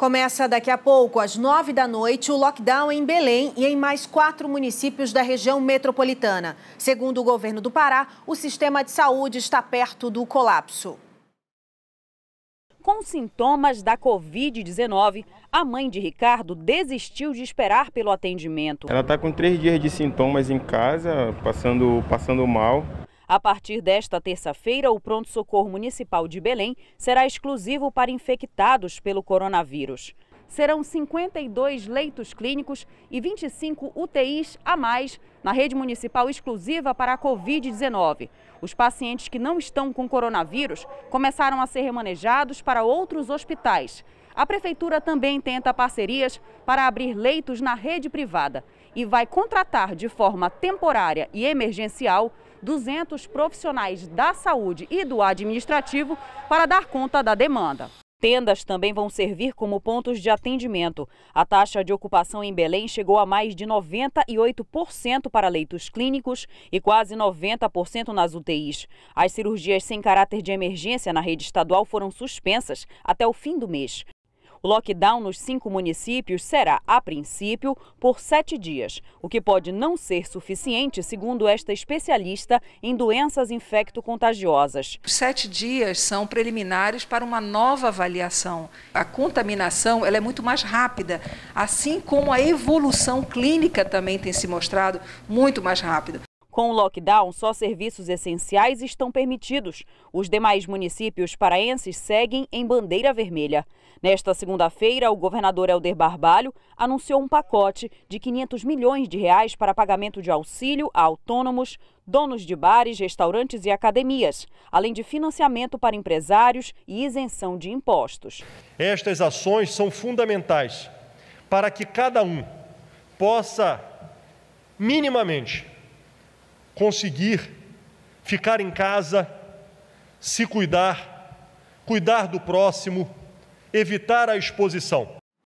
Começa daqui a pouco, às nove da noite, o lockdown em Belém e em mais quatro municípios da região metropolitana. Segundo o governo do Pará, o sistema de saúde está perto do colapso. Com sintomas da Covid-19, a mãe de Ricardo desistiu de esperar pelo atendimento. Ela está com três dias de sintomas em casa, passando, passando mal. A partir desta terça-feira, o pronto-socorro municipal de Belém será exclusivo para infectados pelo coronavírus. Serão 52 leitos clínicos e 25 UTIs a mais na rede municipal exclusiva para a Covid-19. Os pacientes que não estão com coronavírus começaram a ser remanejados para outros hospitais. A Prefeitura também tenta parcerias para abrir leitos na rede privada e vai contratar de forma temporária e emergencial 200 profissionais da saúde e do administrativo para dar conta da demanda. Tendas também vão servir como pontos de atendimento. A taxa de ocupação em Belém chegou a mais de 98% para leitos clínicos e quase 90% nas UTIs. As cirurgias sem caráter de emergência na rede estadual foram suspensas até o fim do mês. O lockdown nos cinco municípios será, a princípio, por sete dias, o que pode não ser suficiente, segundo esta especialista em doenças infecto-contagiosas. Sete dias são preliminares para uma nova avaliação. A contaminação ela é muito mais rápida, assim como a evolução clínica também tem se mostrado muito mais rápida. Com o lockdown, só serviços essenciais estão permitidos. Os demais municípios paraenses seguem em bandeira vermelha. Nesta segunda-feira, o governador Helder Barbalho anunciou um pacote de 500 milhões de reais para pagamento de auxílio a autônomos, donos de bares, restaurantes e academias, além de financiamento para empresários e isenção de impostos. Estas ações são fundamentais para que cada um possa minimamente conseguir ficar em casa, se cuidar, cuidar do próximo, evitar a exposição.